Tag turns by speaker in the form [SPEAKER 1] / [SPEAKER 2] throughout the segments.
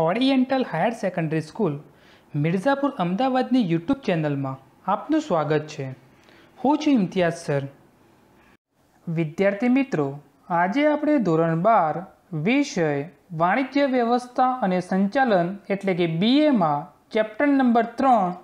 [SPEAKER 1] oriental higher secondary school Mirzapur અમદાવાદની YouTube ચેનલમાં આપનું સ્વાગત છે હું છું ઇમ્તિયાઝ સર વિદ્યાર્થી મિત્રો આજે આપણે ધોરણ બાર વિષય વાણિજ્ય વ્યવસ્થા અને સંચાલન એટલે કે બીએમાં ચેપ્ટર નંબર ત્રણ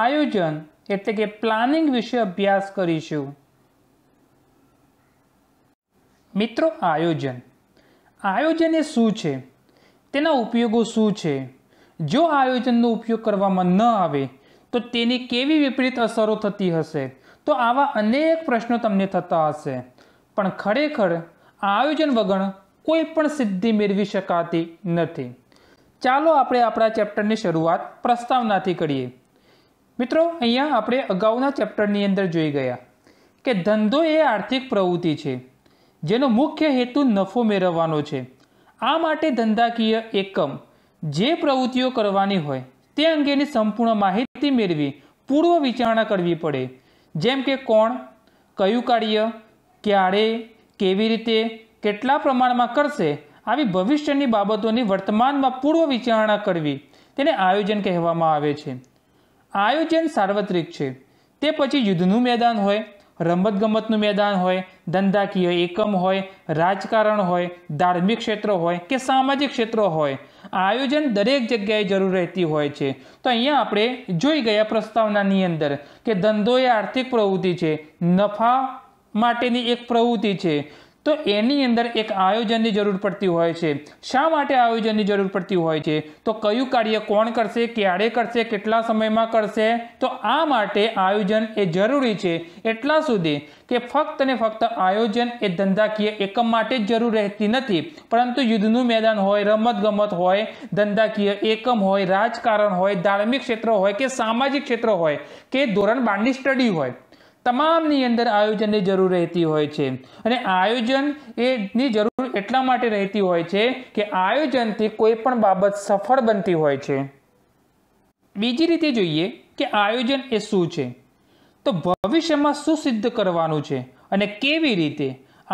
[SPEAKER 1] આયોજન એટલે કે પ્લાનિંગ વિશે અભ્યાસ કરીશું મિત્રો આયોજન આયોજન એ શું છે તેના ઉપયોગો શું છે જો આયોજનનો ઉપયોગ કરવામાં ન આવે તો તેની કેવી વિપરીત અસરો થતી હશે તો આવા અનેક પ્રશ્નો તમને થતા હશે પણ ખરેખર આયોજન વગર કોઈ પણ સિદ્ધિ મેળવી શકાતી નથી ચાલો આપણે આપણા ચેપ્ટરની શરૂઆત પ્રસ્તાવનાથી કરીએ મિત્રો અહીંયા આપણે અગાઉના ચેપ્ટરની અંદર જોઈ ગયા કે ધંધો એ આર્થિક પ્રવૃત્તિ છે જેનો મુખ્ય હેતુ નફો મેળવવાનો છે આ માટે ધંધાકીય એકમ જે પ્રવૃત્તિઓ કરવાની હોય તે અંગેની સંપૂર્ણ માહિતી મેળવી પૂર્વ વિચારણા કરવી પડે જેમ કે કોણ કયું કાર્ય ક્યારે કેવી રીતે કેટલા પ્રમાણમાં કરશે આવી ભવિષ્યની બાબતોની વર્તમાનમાં પૂર્વ વિચારણા કરવી તેને આયોજન કહેવામાં આવે છે આયોજન સાર્વત્રિક છે તે પછી યુદ્ધનું મેદાન હોય રમતગમતનું મેદાન હોય ધંધાકીય એકમ હોય રાજકારણ હોય ધાર્મિક ક્ષેત્ર હોય કે સામાજિક ક્ષેત્રો હોય આયોજન દરેક જગ્યાએ જરૂર રહેતી હોય છે તો અહીંયા આપણે જોઈ ગયા પ્રસ્તાવનાની અંદર કે ધંધો એ આર્થિક પ્રવૃત્તિ છે નફા માટેની એક પ્રવૃત્તિ છે તો એની અંદર એક આયોજનની જરૂર પડતી હોય છે શા માટે આયોજનની જરૂર પડતી હોય છે તો કયું કાર્ય કોણ કરશે ક્યારે કરશે કેટલા સમયમાં કરશે તો આ માટે આયોજન એ જરૂરી છે એટલા સુધી કે ફક્ત ને ફક્ત આયોજન એ ધંધાકીય એકમ માટે જ જરૂર રહેતી નથી પરંતુ યુદ્ધનું મેદાન હોય રમતગમત હોય ધંધાકીય એકમ હોય રાજકારણ હોય ધાર્મિક ક્ષેત્ર હોય કે સામાજિક ક્ષેત્ર હોય કે ધોરણ બારની સ્ટડી હોય તમામની અંદર આયોજનની જરૂર રહેતી હોય છે અને આયોજન એની જરૂર એટલા માટે રહેતી હોય છે કે આયોજનથી કોઈ પણ બાબત સફળ બનતી હોય છે બીજી રીતે જોઈએ કે આયોજન એ શું છે તો ભવિષ્યમાં શું સિદ્ધ કરવાનું છે અને કેવી રીતે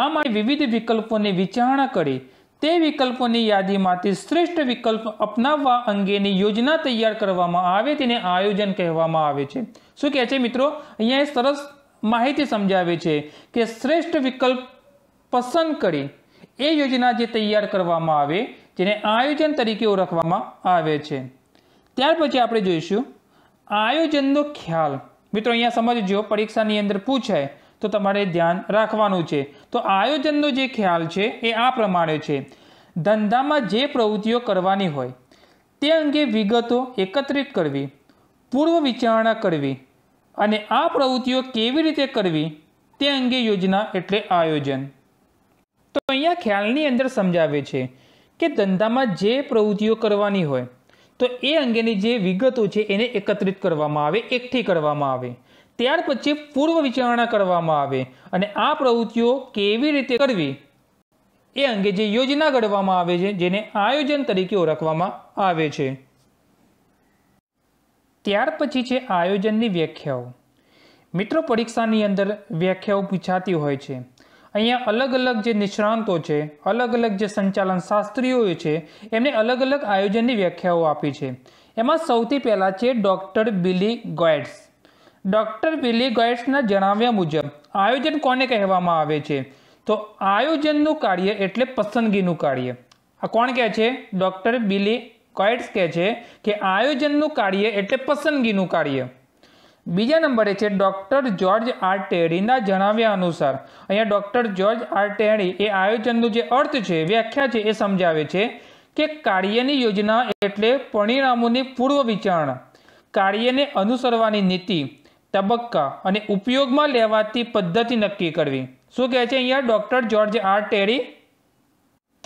[SPEAKER 1] આ માટે વિવિધ વિકલ્પોની વિચારણા કરી તે વિકલ્પોની યાદીમાંથી શ્રેષ્ઠ વિકલ્પ અપનાવવા અંગેની યોજના તૈયાર કરવામાં આવે તેને આયોજન કહેવામાં આવે છે શું કહે છે મિત્રો અહીંયા એ સરસ માહિતી સમજાવે છે કે શ્રેષ્ઠ વિકલ્પ પસંદ કરી એ યોજના જે તૈયાર કરવામાં આવે જેને આયોજન તરીકે ઓળખવામાં આવે છે ત્યાર પછી આપણે જોઈશું આયોજનનો ખ્યાલ મિત્રો અહીંયા સમજજો પરીક્ષાની અંદર પૂછાય તો તમારે ધ્યાન રાખવાનું છે તો આયોજનનો જે ખ્યાલ છે એ આ પ્રમાણે છે ધંધામાં જે પ્રવૃત્તિઓ કરવાની હોય તે અંગે વિગતો એકત્રિત કરવી પૂર્વ વિચારણા કરવી અને આ પ્રવૃત્તિઓ કેવી રીતે કરવી તે અંગે યોજના એટલે આયોજન તો અહીંયા ખ્યાલની અંદર સમજાવે છે કે ધંધામાં જે પ્રવૃત્તિઓ કરવાની હોય તો એ અંગેની જે વિગતો છે એને એકત્રિત કરવામાં આવે એકઠી કરવામાં આવે ત્યાર પછી પૂર્વ વિચારણા કરવામાં આવે અને આ પ્રવૃત્તિઓ કેવી રીતે કરવી એ અંગે જે યોજના ઘડવામાં આવે છે જેને આયોજન તરીકે ઓળખવામાં આવે છે ત્યાર પછી છે આયોજનની વ્યાખ્યાઓ મિત્રો પરીક્ષાની અંદર વ્યાખ્યાઓ પૂછાતી હોય છે અહીંયા અલગ અલગ જે નિષ્ણાંતો છે અલગ અલગ જે સંચાલન શાસ્ત્રીઓ છે એમને અલગ અલગ આયોજનની વ્યાખ્યાઓ આપી છે એમાં સૌથી પહેલાં છે doctor Billy Goyds doctor Willie ગોઇટ્સના જણાવ્યા મુજબ આયોજન કોને કહેવામાં આવે છે તો આયોજનનું કાર્ય એટલે પસંદગીનું કાર્ય આ કોણ કહે છે ડૉક્ટર બિલી કોઇટ્સ કહે છે કે આયોજનનું કાર્ય એટલે પસંદગીનું કાર્ય બીજા નંબરે છે ડૉક્ટર જ્યોર્જ આર ટેરીના જણાવ્યા અનુસાર અહીંયા ડૉક્ટર જ્યોર્જ આર ટેરી એ આયોજનનું જે અર્થ છે વ્યાખ્યા છે એ સમજાવે છે કે કાર્યની યોજના એટલે પરિણામોની પૂર્વ વિચારણા કાર્યને અનુસરવાની નીતિ તબક્કા અને ઉપયોગમાં લેવાતી પદ્ધતિ નક્કી કરવી શું કહે છે અહીંયા ડૉક્ટર જ્યોર્જ આર ટેરી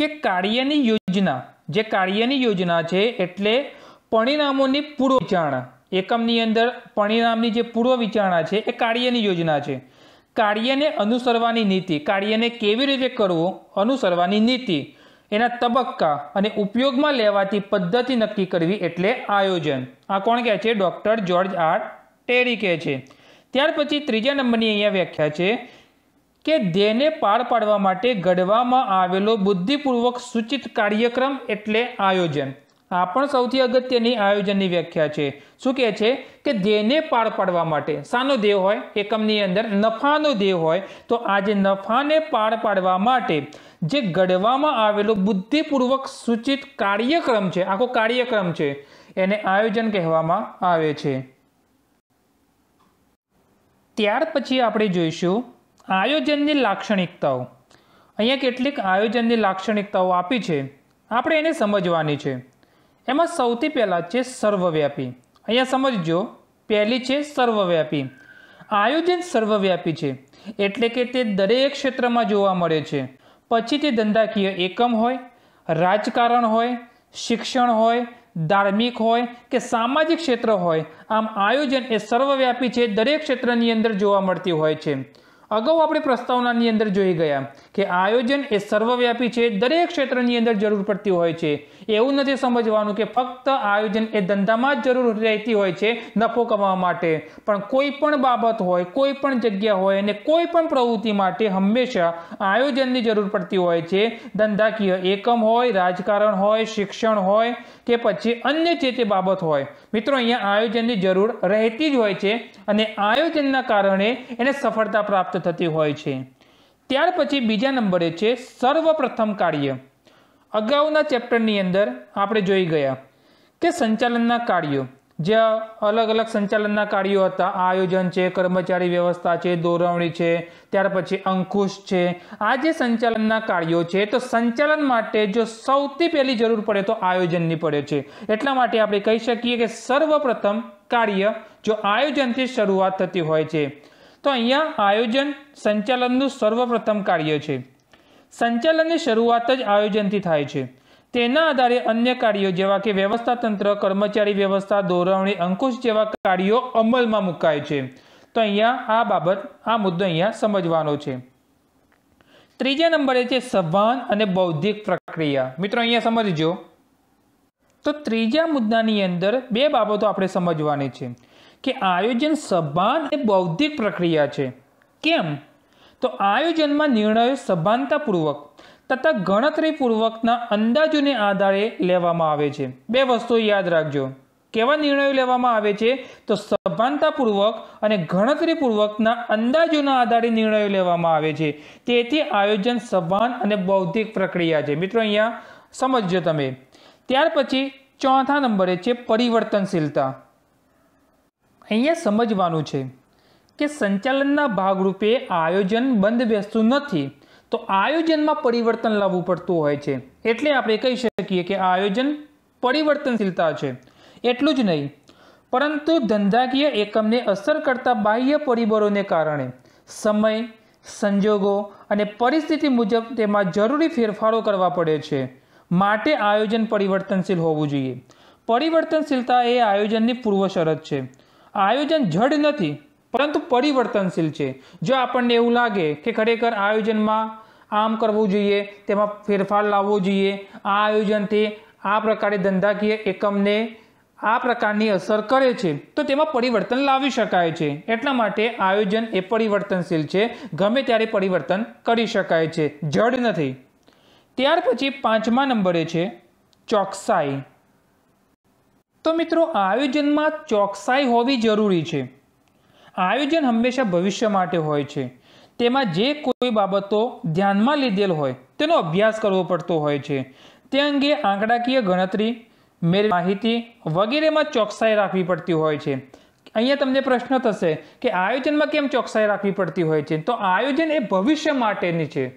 [SPEAKER 1] કે કાર્યની યોજના જે કાર્યની યોજના છે એટલે પરિણામોની પૂર્વ વિચારણા એકમની અંદર પરિણામની જે પૂર્વ વિચારણા છે એ કાર્યની યોજના છે કાર્યને અનુસરવાની નીતિ કાર્યને કેવી રીતે કરવું અનુસરવાની નીતિ એના તબક્કા અને ઉપયોગમાં લેવાતી પદ્ધતિ નક્કી કરવી એટલે આયોજન આ કોણ કહે છે ડૉક્ટર જ્યોર્જ આર ટેરી કહે છે ત્યાર પછી ત્રીજા નંબરની અહીંયા વ્યાખ્યા છે કે ધ્યેયને પાર પાડવા માટે ઘડવામાં આવેલો બુદ્ધિપૂર્વક સૂચિત કાર્યક્રમ એટલે આયોજન આ પણ સૌથી અગત્યની આયોજનની વ્યાખ્યા છે શું કહે છે કે ધ્યેયને પાર પાડવા માટે શાનો દેહ હોય એકમની અંદર નફાનો દેહ હોય તો આજે નફાને પાર પાડવા માટે જે ઘડવામાં આવેલો બુદ્ધિપૂર્વક સૂચિત કાર્યક્રમ છે આખો કાર્યક્રમ છે એને આયોજન કહેવામાં આવે છે ત્યાર પછી આપણે જોઈશું આયોજનની લાક્ષણિકતાઓ અહીંયા કેટલીક આયોજનની લાક્ષણિકતાઓ આપી છે આપણે એને સમજવાની છે એમાં સૌથી પહેલાં છે સર્વવ્યાપી અહીંયા સમજજો પહેલી છે સર્વવ્યાપી આયોજન સર્વવ્યાપી છે એટલે કે તે દરેક ક્ષેત્રમાં જોવા મળે છે પછી તે ધંધાકીય એકમ હોય રાજકારણ હોય શિક્ષણ હોય ધાર્મિક હોય કે સામાજિક ક્ષેત્ર હોય આમ આયોજન એ સર્વવ્યાપી છે દરેક ક્ષેત્રની અંદર જોવા મળતી હોય છે અગાઉ આપણે પ્રસ્તાવનાની અંદર જોઈ ગયા કે આયોજન એ સર્વવ્યાપી છે દરેક ક્ષેત્રની અંદર જરૂર પડતી હોય છે એવું નથી સમજવાનું કે ફક્ત આયોજન એ ધંધામાં જ જરૂર રહેતી હોય છે નફો કમાવા માટે પણ કોઈ પણ બાબત હોય કોઈ પણ જગ્યા હોય અને કોઈ પણ પ્રવૃત્તિ માટે હંમેશા આયોજનની જરૂર પડતી હોય છે ધંધાકીય એકમ હોય રાજકારણ હોય શિક્ષણ હોય કે પછી અન્ય જે તે બાબત હોય મિત્રો અહીંયા આયોજનની જરૂર રહેતી જ હોય છે અને આયોજનના કારણે એને સફળતા પ્રાપ્ત થતી હોય છે ત્યાર પછી બીજા નંબરે છે સર્વપ્રથમ કાર્ય અગાઉના ચેપ્ટરની અંદર આપણે જોઈ ગયા કે સંચાલનના કાર્યો જ્યાં અલગ અલગ સંચાલનના કાર્યો હતા આયોજન છે કર્મચારી વ્યવસ્થા છે દોરવણી છે ત્યાર પછી અંકુશ છે આ જે સંચાલનના કાર્યો છે તો સંચાલન માટે જો સૌથી પહેલી જરૂર પડે તો આયોજનની પડે છે એટલા માટે આપણે કહી શકીએ કે સર્વપ્રથમ કાર્ય જો આયોજનથી શરૂઆત થતી હોય છે તો અહીંયા આયોજન સંચાલનનું સર્વપ્રથમ કાર્ય છે સંચાલનની શરૂઆત જ આયોજનથી થાય છે તેના આધારે અન્ય કાર્યો જેવા કે વ્યવસ્થા તંત્ર કર્મચારી વ્યવસ્થા ધોરણી અંકુશ જેવા કાર્યો અમલમાં મુકાય છે તો અહીંયા આ બાબત આ મુદ્દો અહીંયા સમજવાનો છે ત્રીજા નંબરે છે સભાન અને બૌદ્ધિક પ્રક્રિયા મિત્રો અહીંયા સમજજો તો ત્રીજા મુદ્દાની અંદર બે બાબતો આપણે સમજવાની છે કે આયોજન સભાન એ બૌદ્ધિક પ્રક્રિયા છે કેમ તો આયોજનમાં નિર્ણયો સભાનતાપૂર્વક તથા ગણતરીપૂર્વકના અંદાજોને આધારે લેવામાં આવે છે બે વસ્તુ યાદ રાખજો કેવા નિર્ણયો લેવામાં આવે છે તો સભાનતાપૂર્વક અને ગણતરીપૂર્વકના અંદાજોના આધારે નિર્ણયો લેવામાં આવે છે તેથી આયોજન સભાન અને બૌદ્ધિક પ્રક્રિયા છે મિત્રો અહીંયા સમજજો તમે ત્યાર પછી ચોથા નંબરે છે પરિવર્તનશીલતા અહીંયા સમજવાનું છે કે સંચાલનના ભાગરૂપે આયોજન બંધ બેસતું નથી તો આયોજનમાં પરિવર્તન લાવવું પડતું હોય છે એટલે આપણે કહી શકીએ કે આયોજન પરિવર્તનશીલતા છે એટલું જ નહીં પરંતુ ધંધાકીય એકમને અસર કરતા બાહ્ય પરિબળોને કારણે સમય સંજોગો અને પરિસ્થિતિ મુજબ તેમાં જરૂરી ફેરફારો કરવા પડે છે માટે આયોજન પરિવર્તનશીલ હોવું જોઈએ પરિવર્તનશીલતા એ આયોજનની પૂર્વ શરત છે આયોજન જડ નથી પરંતુ પરિવર્તનશીલ છે જો આપણને એવું લાગે કે ખરેખર આયોજનમાં આમ કરવું જોઈએ તેમાં ફેરફાર લાવવો જોઈએ આ આયોજનથી આ પ્રકારે ધંધાકીય એકમને આ પ્રકારની અસર કરે છે તો તેમાં પરિવર્તન લાવી શકાય છે એટલા માટે આયોજન એ પરિવર્તનશીલ છે ગમે ત્યારે પરિવર્તન કરી શકાય છે જડ નથી ત્યાર પછી પાંચમા નંબરે છે ચોકસાઈ તો મિત્રો આયોજનમાં ચોકસાઈ હોવી જરૂરી છે આયોજન હંમેશા ભવિષ્ય માટે હોય છે તેમાં જે કોઈ બાબતો ધ્યાનમાં લીધેલ હોય તેનો અભ્યાસ કરવો પડતો હોય છે તે અંગે આંકડાકીય ગણતરી મેળ માહિતી વગેરેમાં ચોકસાઈ રાખવી પડતી હોય છે અહીંયા તમને પ્રશ્ન થશે કે આયોજનમાં કેમ ચોકસાઈ રાખવી પડતી હોય છે તો આયોજન એ ભવિષ્ય માટેની છે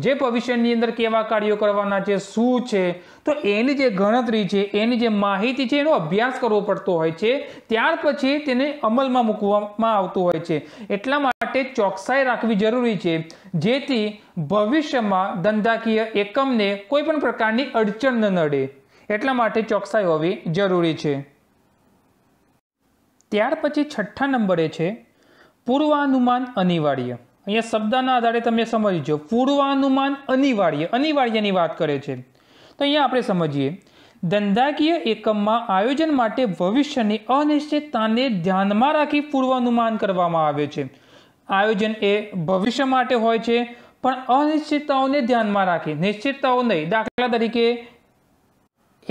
[SPEAKER 1] જે ભવિષ્યની અંદર કેવા કાર્યો કરવાના છે શું છે તો એની જે ગણતરી છે એની જે માહિતી છે એનો અભ્યાસ કરવો પડતો હોય છે ત્યાર પછી તેને અમલમાં મૂકવામાં આવતું હોય છે એટલા માટે ચોકસાઈ રાખવી જરૂરી છે જેથી ભવિષ્યમાં ધંધાકીય એકમને કોઈ પણ પ્રકારની અડચણ ન નડે એટલા માટે ચોકસાઈ હોવી જરૂરી છે ત્યાર પછી છઠ્ઠા નંબરે છે પૂર્વાનુમાન અનિવાર્ય અહીંયા શબ્દના આધારે તમે સમજજો પૂર્વાનુમાન અનિવાર્ય અનિવાર્યની વાત કરે છે તો અહીંયા આપણે સમજીએ ધંધાકીય એકમમાં આયોજન માટે ભવિષ્યની અનિશ્ચિતતાને ધ્યાનમાં રાખી પૂર્વાનુમાન કરવામાં આવે છે આયોજન એ ભવિષ્ય માટે હોય છે પણ અનિશ્ચિતતાઓને ધ્યાનમાં રાખી નિશ્ચિતતાઓ નહીં દાખલા તરીકે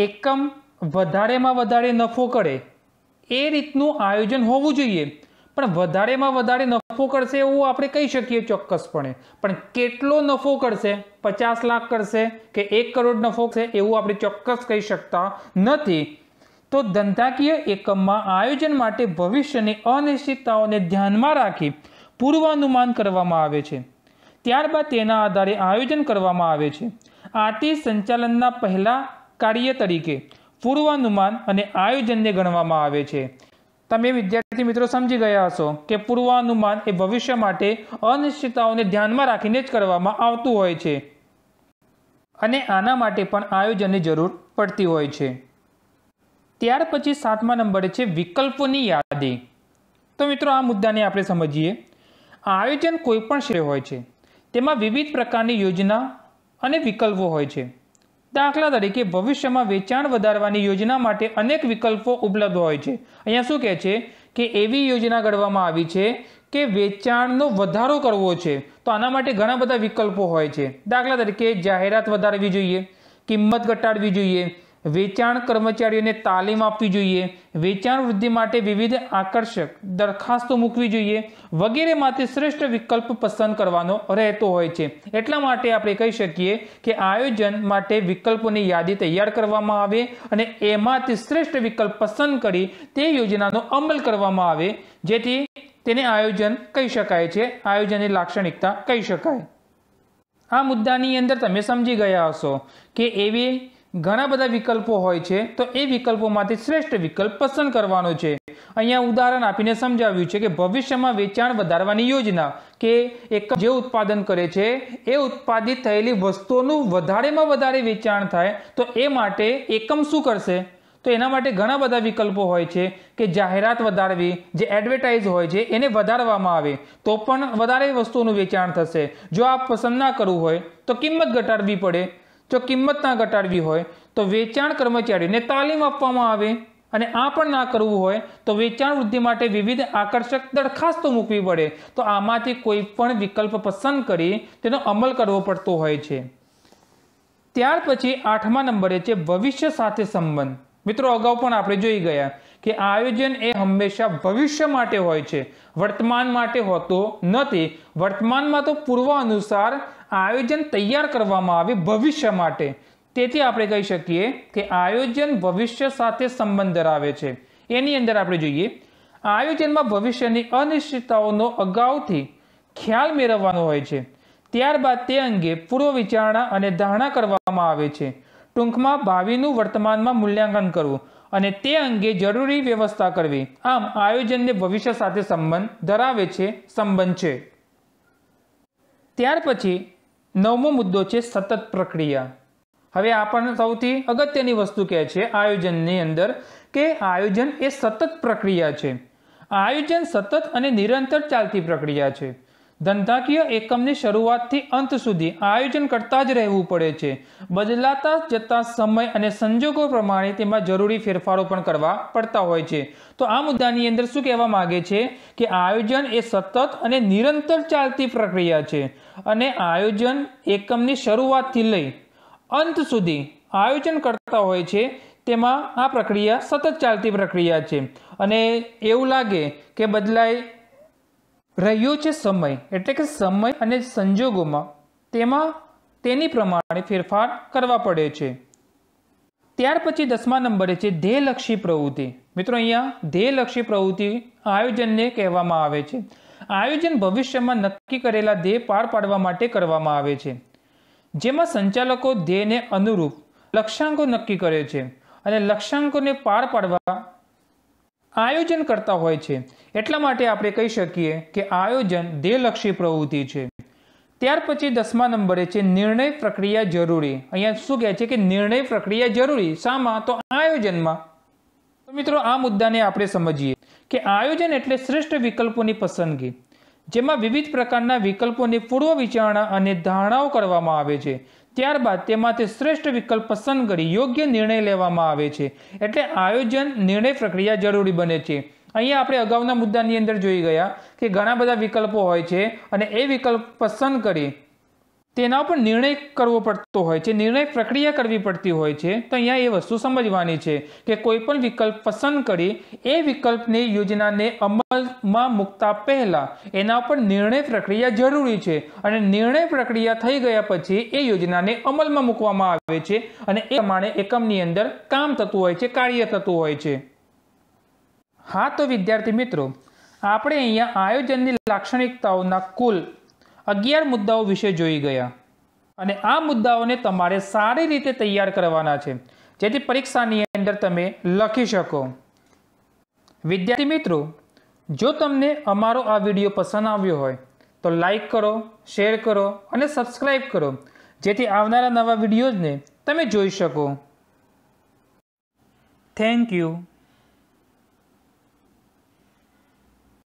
[SPEAKER 1] એકમ વધારેમાં વધારે નફો કરે એ રીતનું આયોજન હોવું જોઈએ પણ વધારેમાં વધારે નફો કરશે એવું આપણે કહી શકીએ ચોક્કસપણે પણ કેટલો નફો કરશે પચાસ લાખ કરશે કે એક કરોડ નફો કરશે એવું આપણે ચોક્કસ કહી શકતા નથી તો ધંધાકીય એકમમાં આયોજન માટે ભવિષ્યની અનિશ્ચિતતાઓને ધ્યાનમાં રાખી પૂર્વાનુમાન કરવામાં આવે છે ત્યારબાદ તેના આધારે આયોજન કરવામાં આવે છે આથી સંચાલનના પહેલા કાર્ય તરીકે પૂર્વાનુમાન અને આયોજનને ગણવામાં આવે છે તમે વિદ્યાર્થી મિત્રો સમજી ગયા હશો કે પૂર્વાનુમાન એ ભવિષ્ય માટે અનિશ્ચિતતાઓને ધ્યાનમાં રાખીને જ કરવામાં આવતું હોય છે અને આના માટે પણ આયોજનની જરૂર પડતી હોય છે ત્યાર પછી સાતમા નંબરે છે વિકલ્પોની યાદી તો મિત્રો આ મુદ્દાને આપણે સમજીએ આયોજન કોઈ પણ શ્રેય હોય છે તેમાં વિવિધ પ્રકારની યોજના અને વિકલ્પો હોય છે દાખલા તરીકે ભવિષ્યમાં વેચાણ વધારવાની યોજના માટે અનેક વિકલ્પો ઉપલબ્ધ હોય છે અહીંયા શું કહે છે કે એવી યોજના ઘડવામાં આવી છે કે વેચાણનો વધારો કરવો છે તો આના માટે ઘણા બધા વિકલ્પો હોય છે દાખલા તરીકે જાહેરાત વધારવી જોઈએ કિંમત ઘટાડવી જોઈએ વેચાણ કર્મચારીઓને તાલીમ આપવી જોઈએ વેચાણ વૃદ્ધિ માટે વિવિધ આકર્ષક દરખાસ્તો મૂકવી જોઈએ વગેરેમાંથી શ્રેષ્ઠ વિકલ્પ પસંદ કરવાનો રહેતો હોય છે એટલા માટે આપણે કહી શકીએ કે આયોજન માટે વિકલ્પોની યાદી તૈયાર કરવામાં આવે અને એમાંથી શ્રેષ્ઠ વિકલ્પ પસંદ કરી તે યોજનાનો અમલ કરવામાં આવે જેથી તેને આયોજન કહી શકાય છે આયોજનની લાક્ષણિકતા કહી શકાય આ મુદ્દાની અંદર તમે સમજી ગયા હશો કે એવી ઘણા બધા વિકલ્પો હોય છે તો એ વિકલ્પોમાંથી શ્રેષ્ઠ વિકલ્પ પસંદ કરવાનો છે અહીંયા ઉદાહરણ આપીને સમજાવ્યું છે કે ભવિષ્યમાં વેચાણ વધારવાની યોજના કે એક જે ઉત્પાદન કરે છે એ ઉત્પાદિત થયેલી વસ્તુઓનું વધારેમાં વધારે વેચાણ થાય તો એ માટે એકમ શું કરશે તો એના માટે ઘણા બધા વિકલ્પો હોય છે કે જાહેરાત વધારવી જે એડવર્ટાઇઝ હોય છે એને વધારવામાં આવે તો પણ વધારે વસ્તુઓનું વેચાણ થશે જો આપ પસંદ ના કરવું હોય તો કિંમત ઘટાડવી પડે જો કિંમત ના ઘટાડવી હોય તો વેચાણ કર્મચારીઓને તાલીમ આપવામાં આવે અને આ પણ ના કરવું હોય તો વેચાણ વૃદ્ધિ માટે વિવિધ આકર્ષક દરખાસ્તો મૂકવી પડે તો આમાંથી કોઈ પણ વિકલ્પ પસંદ કરી તેનો અમલ કરવો પડતો હોય છે ત્યાર પછી આઠમા નંબરે છે ભવિષ્ય સાથે સંબંધ મિત્રો અગાઉ પણ આપણે જોઈ ગયા કે આયોજન એ હંમેશા ભવિષ્ય માટે હોય છે વર્તમાન માટે હોતો નથી વર્તમાનમાં તો પૂર્વ અનુસાર આયોજન તૈયાર કરવામાં આવે ભવિષ્ય માટે તેથી આપણે કહી શકીએ કે આયોજન ભવિષ્ય સાથે સંબંધ ધરાવે છે એની અંદર આપણે જોઈએ આયોજનમાં ભવિષ્યની અનિશ્ચિતતાઓનો અગાઉથી ખ્યાલ મેળવવાનો હોય છે ત્યારબાદ તે અંગે પૂર્વ વિચારણા અને ધારણા કરવામાં આવે છે ટૂંકમાં ભાવિનું વર્તમાનમાં મૂલ્યાંકન કરવું અને તે અંગે જરૂરી વ્યવસ્થા કરવી આમ આયોજનને ભવિષ્ય સાથે સંબંધ ધરાવે છે સંબંધ છે ત્યાર પછી નવમો મુદ્દો છે સતત પ્રક્રિયા હવે આપણને સૌથી અગત્યની વસ્તુ કહે છે આયોજનની અંદર કે આયોજન એ સતત પ્રક્રિયા છે આયોજન સતત અને નિરંતર ચાલતી પ્રક્રિયા છે ધંધાકીય એકમની શરૂઆતથી અંત સુધી આયોજન કરતા જ રહેવું પડે છે બદલાતા જતા સમય અને સંજોગો પ્રમાણે તેમાં જરૂરી ફેરફારો પણ કરવા પડતા હોય છે તો આ મુદ્દાની અંદર શું કહેવા માગે છે કે આયોજન એ સતત અને નિરંતર ચાલતી પ્રક્રિયા છે અને આયોજન એકમની શરૂઆતથી લઈ અંત સુધી આયોજન કરતા હોય છે તેમાં આ પ્રક્રિયા સતત ચાલતી પ્રક્રિયા છે અને એવું લાગે કે બદલાય રહ્યો છે સમય એટલે કે સમય અને સંજોગોમાં તેમાં તેની પ્રમાણે ફેરફાર કરવા પડે છે ત્યાર પછી દસમા નંબરે છે ધ્યેયલક્ષી પ્રવૃત્તિ મિત્રો અહીંયા ધ્યેયલક્ષી પ્રવૃત્તિ આયોજનને કહેવામાં આવે છે આયોજન ભવિષ્યમાં નક્કી કરેલા ધ્યેય પાર પાડવા માટે કરવામાં આવે છે જેમાં સંચાલકો ધ્યેયને અનુરૂપ લક્ષ્યાંકો નક્કી કરે છે અને લક્ષ્યાંકોને પાર પાડવા આયોજન કરતા હોય છે એટલા માટે આપણે કહી શકીએ કે આયોજન ધ્યેયલક્ષી પ્રવૃત્તિ છે ત્યાર પછી દસમા નંબરે છે નિર્ણય પ્રક્રિયા જરૂરી અહીંયા શું કહે છે કે નિર્ણય પ્રક્રિયા જરૂરી શામાં તો આયોજનમાં તો મિત્રો આ મુદ્દાને આપણે સમજીએ કે આયોજન એટલે શ્રેષ્ઠ વિકલ્પોની પસંદગી જેમાં વિવિધ પ્રકારના વિકલ્પોની પૂર્વ વિચારણા અને ધારણાઓ કરવામાં આવે છે ત્યારબાદ તેમાંથી શ્રેષ્ઠ વિકલ્પ પસંદ કરી યોગ્ય નિર્ણય લેવામાં આવે છે એટલે આયોજન નિર્ણય પ્રક્રિયા જરૂરી બને છે અહીંયા આપણે અગાઉના મુદ્દાની અંદર જોઈ ગયા કે ઘણા બધા વિકલ્પો હોય છે અને એ વિકલ્પ પસંદ કરી તેના ઉપર નિર્ણય કરવો પડતો હોય છે નિર્ણય પ્રક્રિયા કરવી પડતી હોય છે તો અહીંયા એ વસ્તુ સમજવાની છે કે કોઈ પણ વિકલ્પ પસંદ કરી એ વિકલ્પની યોજનાને અમલમાં મૂકતા પહેલાં એના ઉપર નિર્ણય પ્રક્રિયા જરૂરી છે અને નિર્ણય પ્રક્રિયા થઈ ગયા પછી એ યોજનાને અમલમાં મૂકવામાં આવે છે અને એ પ્રમાણે એકમની અંદર કામ થતું હોય છે કાર્ય થતું હોય છે હા તો વિદ્યાર્થી મિત્રો આપણે અહીંયા આયોજનની લાક્ષણિકતાઓના કુલ અગિયાર મુદ્દાઓ વિશે જોઈ ગયા અને આ મુદ્દાઓને તમારે સારી રીતે તૈયાર કરવાના છે જેથી પરીક્ષાની અંદર તમે લખી શકો વિદ્યાર્થી મિત્રો જો તમને અમારો આ વિડીયો પસંદ આવ્યો હોય તો લાઈક કરો શેર કરો અને સબસ્ક્રાઈબ કરો જેથી આવનારા નવા વિડીયોઝને તમે જોઈ શકો થેન્ક યુ